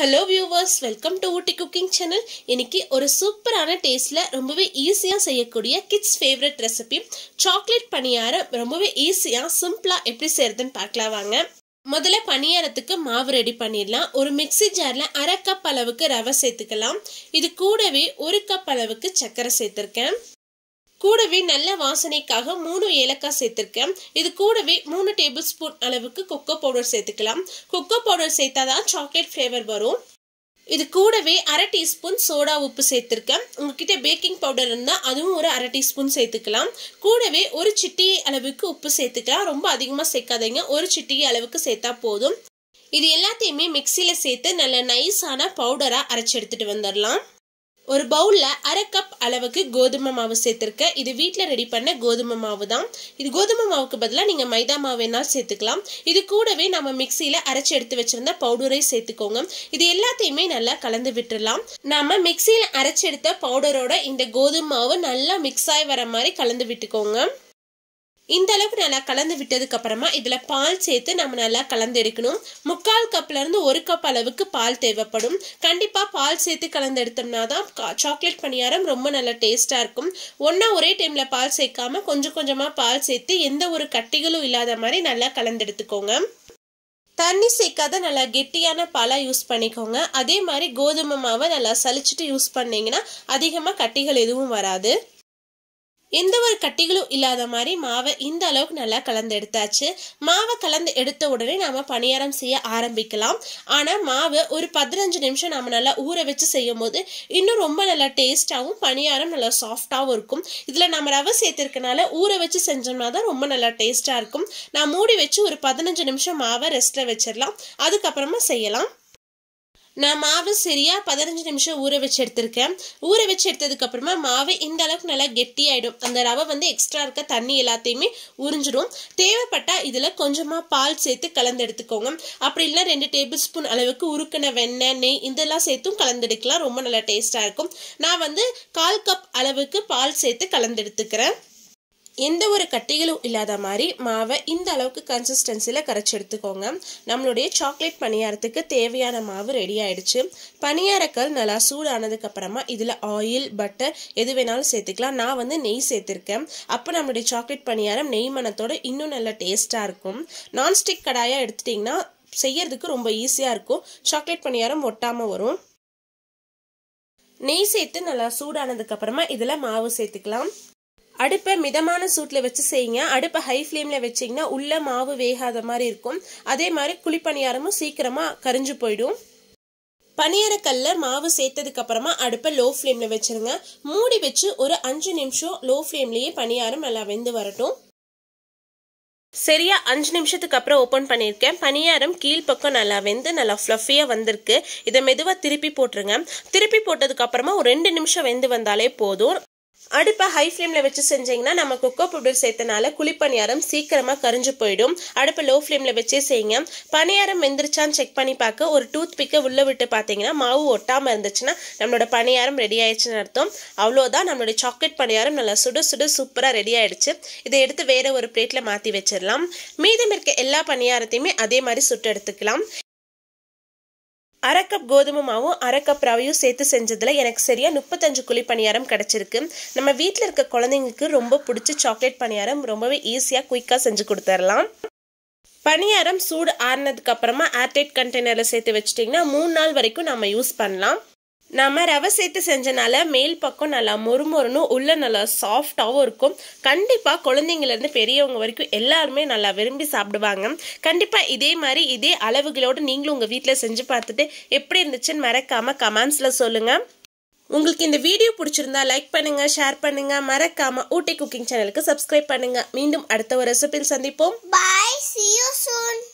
hello viewers welcome to Ooty cooking channel இன்னைக்கு ஒரு சூப்பரான டேஸ்ட்டில் ரொம்பவே ஈஸியாக செய்யக்கூடிய கிட்ஸ் ஃபேவரட் ரெசிபி சாக்லேட் பணியாரம் ரொம்பவே ஈஸியாக சிம்பிளாக எப்படி செய்யறதுன்னு பார்க்கலாம் வாங்க முதல்ல பணியாரத்துக்கு மாவு ரெடி பண்ணிடலாம் ஒரு மிக்சி ஜாரில் அரை கப் அளவுக்கு ரவை சேர்த்துக்கலாம் இது கூடவே ஒரு கப் அளவுக்கு சர்க்கரை சேர்த்துருக்கேன் கூடவே நல்ல வாசனைக்காக மூணு ஏலக்காய் சேர்த்துருக்கேன் இது கூடவே மூணு டேபிள் ஸ்பூன் அளவுக்கு கொக்கோ பவுடர் சேர்த்துக்கலாம் கொக்கோ பவுடர் சேர்த்தா தான் சாக்லேட் ஃப்ளேவர் வரும் இது கூடவே அரை டீஸ்பூன் சோடா உப்பு சேர்த்துருக்கேன் உங்ககிட்ட பேக்கிங் பவுடர் இருந்தால் அதுவும் ஒரு அரை டீஸ்பூன் சேர்த்துக்கலாம் கூடவே ஒரு சிட்டி அளவுக்கு உப்பு சேர்த்துக்கலாம் ரொம்ப அதிகமாக சேர்க்காதீங்க ஒரு சிட்டி அளவுக்கு சேர்த்தா போதும் இது எல்லாத்தையுமே மிக்சியில் சேர்த்து நல்ல நைஸான பவுடராக அரைச்சி எடுத்துகிட்டு வந்துடலாம் ஒரு பவுலில் அரை கப் அளவுக்கு கோதுமை மாவு சேர்த்துருக்கேன் இது வீட்டில் ரெடி பண்ண கோதுமை மாவு தான் இது கோதுமை மாவுக்கு பதிலாக நீங்கள் மைதா மாவு வேணாலும் சேர்த்துக்கலாம் இது கூடவே நம்ம மிக்சியில் அரைச்சி எடுத்து வச்சிருந்த பவுடரை சேர்த்துக்கோங்க இது எல்லாத்தையுமே நல்லா கலந்து விட்டுடலாம் நாம மிக்சியில் அரைச்செடுத்த பவுடரோட இந்த கோதுமை மாவு நல்லா மிக்ஸ் ஆகி வர மாதிரி கலந்து விட்டுக்கோங்க இந்த அளவு நல்லா கலந்து விட்டதுக்கு அப்புறமா இதில் பால் சேர்த்து நம்ம நல்லா கலந்து எடுக்கணும் முக்கால் கப்லேருந்து ஒரு கப் அளவுக்கு பால் தேவைப்படும் கண்டிப்பாக பால் சேர்த்து கலந்து எடுத்தோம்னா தான் சாக்லேட் பணியாரம் ரொம்ப நல்லா டேஸ்ட்டாக இருக்கும் ஒன்றா ஒரே டைமில் பால் சேர்க்காம கொஞ்சம் கொஞ்சமாக பால் சேர்த்து எந்த ஒரு கட்டிகளும் இல்லாத மாதிரி நல்லா கலந்து எடுத்துக்கோங்க தண்ணி சேர்க்காத நல்லா கெட்டியான பாலாக யூஸ் பண்ணிக்கோங்க அதே மாதிரி கோதுமை மாவை நல்லா சளிச்சுட்டு யூஸ் பண்ணிங்கன்னா அதிகமாக கட்டிகள் எதுவும் வராது எந்த ஒரு கட்டிகளும் இல்லாத மாதிரி மாவை இந்த அளவுக்கு நல்லா கலந்து எடுத்தாச்சு மாவை கலந்து எடுத்த உடனே நாம் பணியாரம் செய்ய ஆரம்பிக்கலாம் ஆனால் மாவு ஒரு பதினஞ்சு நிமிஷம் நாம் நல்லா ஊற வச்சு செய்யும் போது இன்னும் ரொம்ப நல்லா டேஸ்ட்டாகவும் பணியாரம் நல்லா சாஃப்டாகவும் இருக்கும் இதில் நம்ம ரவை சேர்த்துருக்கனால ஊற வச்சு செஞ்சோம்னா தான் ரொம்ப நல்லா டேஸ்ட்டாக இருக்கும் நான் மூடி வச்சு ஒரு பதினஞ்சு நிமிஷம் மாவை ரெஸ்ட்டில் வச்சிடலாம் அதுக்கப்புறமா செய்யலாம் நான் மாவு சரியாக பதினஞ்சு நிமிஷம் ஊற வச்சு எடுத்திருக்கேன் ஊற வச்சு எடுத்ததுக்கப்புறமா மாவு இந்த அளவுக்கு நல்லா கெட்டியாயிடும் அந்த ரவை வந்து எக்ஸ்ட்ரா இருக்க தண்ணி எல்லாத்தையுமே உறிஞ்சிடும் தேவைப்பட்டால் இதில் கொஞ்சமாக பால் சேர்த்து கலந்து எடுத்துக்கோங்க அப்படி இல்லைன்னா ரெண்டு டேபிள் ஸ்பூன் அளவுக்கு உருக்கின வெண்ணெய் நெய் இதெல்லாம் சேர்த்தும் கலந்தெடுக்கலாம் ரொம்ப நல்லா டேஸ்ட்டாக இருக்கும் நான் வந்து கால் கப் அளவுக்கு பால் சேர்த்து கலந்தெடுத்துக்கிறேன் எந்த ஒரு கட்டிகளும் இல்லாத மாதிரி மாவை இந்த அளவுக்கு கன்சிஸ்டன்சியில் கரைச்சி எடுத்துக்கோங்க நம்மளுடைய சாக்லேட் பணியாரத்துக்கு தேவையான மாவு ரெடி ஆயிடுச்சு பணியாரக்கல் நல்லா சூடானதுக்கப்புறமா இதில் ஆயில் பட்டர் எது வேணாலும் சேர்த்துக்கலாம் நான் வந்து நெய் சேர்த்துருக்கேன் அப்போ நம்மளுடைய சாக்லேட் பணியாரம் நெய் மனத்தோட இன்னும் நல்லா டேஸ்ட்டாக இருக்கும் நான்ஸ்டிக் கடாயாக எடுத்துட்டிங்கன்னா செய்யறதுக்கு ரொம்ப ஈஸியாக இருக்கும் சாக்லேட் பணியாரம் ஒட்டாமல் வரும் நெய் சேர்த்து நல்லா சூடானதுக்கப்புறமா இதில் மாவு சேர்த்துக்கலாம் அடுப்பை மிதமான சூட்டில் வச்சு செய்யுங்க அடுப்பை ஹை ஃப்ளேமில் வச்சிங்கன்னா உள்ளே மாவு வேகாத மாதிரி இருக்கும் அதே மாதிரி குழிப்பணியாரமும் சீக்கிரமாக கரிஞ்சு போயிடும் பனியரக்கல்ல மாவு சேர்த்ததுக்கு அப்புறமா அடுப்பை லோ ஃப்ளேமில் வச்சிருங்க மூடி வச்சு ஒரு அஞ்சு நிமிஷம் லோ ஃப்ளேம்லேயே பணியாரம் நல்லா வெந்து வரட்டும் சரியா அஞ்சு நிமிஷத்துக்கு அப்புறம் ஓப்பன் பண்ணியிருக்கேன் பணியாரம் கீழ்ப்பக்கம் நல்லா வெந்து நல்லா ஃப்ளஃபியாக வந்திருக்கு இதை மெதுவாக திருப்பி போட்டுருங்க திருப்பி போட்டதுக்கு அப்புறமா ஒரு ரெண்டு நிமிஷம் வெந்து வந்தாலே போதும் அடுப்பை ஹை ஃப்ளேமில் வச்சு செஞ்சிங்கன்னா நம்ம கொக்கோ பவுடர் சேர்த்தனால குழிப்பணியாரம் சீக்கிரமாக கரிஞ்சு போயிடும் அடுப்பை லோ ஃப்ளேமில் வச்சே செய்யுங்க பணியாரம் வெந்துருச்சான்னு செக் பண்ணி பார்க்க ஒரு டூத் பிக்கை உள்ளே விட்டு பார்த்தீங்கன்னா மாவு ஒட்டாமல் இருந்துச்சுன்னா நம்மளோட பணியாரம் ரெடி ஆயிடுச்சுன்னு அர்த்தம் அவ்வளோதான் நம்மளோட சாக்லேட் பணியாரம் நல்லா சுட சுட சூப்பராக ரெடி ஆயிடுச்சு இதை எடுத்து வேறு ஒரு பிளேட்டில் மாற்றி வச்சிடலாம் மீதம் இருக்க எல்லா பணியாரத்தையுமே அதே மாதிரி சுட்டு எடுத்துக்கலாம் அரை கப் கோதுமை மாவும் அரை கப் ரவையும் சேர்த்து செஞ்சதில் எனக்கு சரியாக முப்பத்தஞ்சு குழி பணியாரம் கிடச்சிருக்கு நம்ம வீட்டில் இருக்க குழந்தைங்களுக்கு ரொம்ப பிடிச்ச சாக்லேட் பணியாரம் ரொம்பவே ஈஸியாக குயிக்காக செஞ்சு கொடுத்துடலாம் பணியாரம் சூடு ஆறினதுக்கு ஏர்டைட் கண்டெய்னரில் சேர்த்து வச்சிட்டிங்கன்னா மூணு நாள் வரைக்கும் நம்ம யூஸ் பண்ணலாம் நாம் ரவை சேர்த்து செஞ்சனால மேல் பக்கம் நல்லா மொறுமொறுன்னு உள்ளே நல்லா சாஃப்டாகவும் இருக்கும் கண்டிப்பாக குழந்தைங்கலேருந்து பெரியவங்க வரைக்கும் எல்லாருமே நல்லா விரும்பி சாப்பிடுவாங்க கண்டிப்பாக இதே மாதிரி இதே அளவுகளோடு நீங்களும் உங்கள் வீட்டில் செஞ்சு பார்த்துட்டு எப்படி இருந்துச்சுன்னு மறக்காமல் கமெண்ட்ஸில் சொல்லுங்கள் உங்களுக்கு இந்த வீடியோ பிடிச்சிருந்தா லைக் பண்ணுங்கள் ஷேர் பண்ணுங்கள் மறக்காமல் ஊட்டி குக்கிங் சேனலுக்கு சப்ஸ்கிரைப் பண்ணுங்கள் மீண்டும் அடுத்த ஒரு ரெசிபியில் சந்திப்போம் பாய் சி யூ சூன்